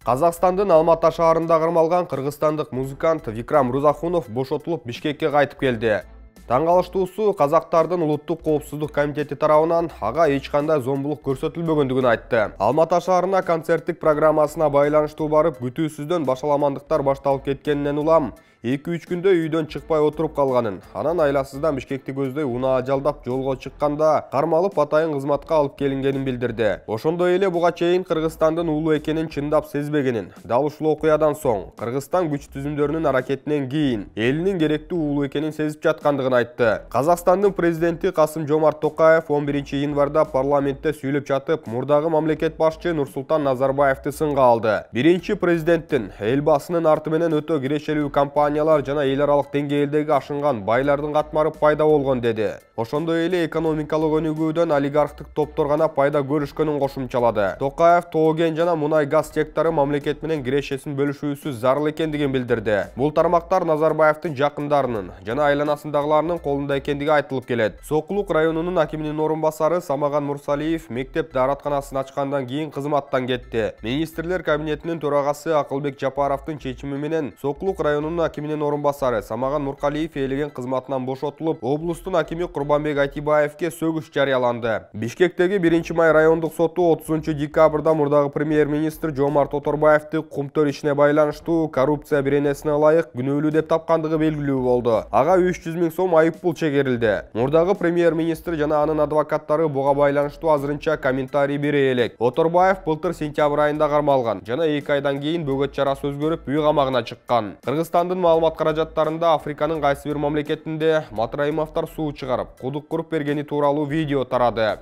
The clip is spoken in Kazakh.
Қазақстандың Алматы шаарында қырмалған қырғызстандық музыкант Викрам Рузахунов бошотылып Бішкекке қайтып келді. Таңғалыштуысы қазақтардың ұлттық қауіпсіздік комитеті тарауынан аға ешқандай зомбылық көрсөтүлбөгөндүгүн айтты. Алматы шаарына концерттік программасына байланыштуу барып, күтүүсүздөн башаламандықтар башталып кеткенінен улам, 2-3 күндө үйден чыкпай отырып қалғанын анан айласыздан бишкекти көздөй унаа жалдап жолға чыкканда кармалып атайын кызматка алып келингенин билдирди ошондой эле буга чейин кыргызстандын уулу экенин чындап сезбегенин дал ушул соң кыргызстан күч түзүмдөрүнүн аракетинен кийин элинин керектүү уулу экенин сезип жаткандыгын айтты казакстандын президенти қасым жомарт токаев 11 январда парламентте сүйлөп жатып мурдагы мамлекет башчы нурсултан назарбаевди сынға алды биринчи президенттин эл басынын арты менен өтө кирешелүү компания компаниялар жана эл аралык деңгээлдеги ашынган байлардын катмары пайда болгон деди ошондой эле экономикалык өнүгүүдөн олигархтык топтор гана пайда көрүшкөнүн кошумчалады токаев тоо кен жана мунай газ сектору мамлекет менен кирешесин бөлүшүүсү зарыл экендигин билдирди бул тармактар назарбаевдин жакындарынын жана айланасындагыларынын колунда экендиги айтылып келет сокулук районунун акиминин орун басары самаган мурсалиев мектеп дааратканасын ачкандан кийин кызматтан кетти министрлер кабинетинин төрагасы акылбек жапаровдун чечими менен сокулук районунун әкімінің орынбасары Самаған Нұрқалиев елеген қызматынан бошотылып, облыстың әкімі Құрбанбек Айтибаевке сөгіс жарияланды. Бішкектегі 1 май райондық соту 30 декабрда мұрдағы премьер-министр Жомарт Оторбаевты құмтөр ішіне байланыштуу коррупция біренесіне лайық күнөөлүү деп тапқандығы белгілі болды аға 300 миң сом айып пул чегерилди. Мурдагы премьер-министр жана анын адвокаттары бұға байланыштуу азырынча комментарий бере элек. Оторбаев былтыр сентябрь айында кармалган жана 2 айдан кийин бөгөт чарасы өзгөрүп үй камагына чыккан. Кыргызстандын маалымат каражаттарында африканын кайсы бир мамлекетинде матраимовдор суу чыгарып кудук куруп бергени тууралуу видео тарады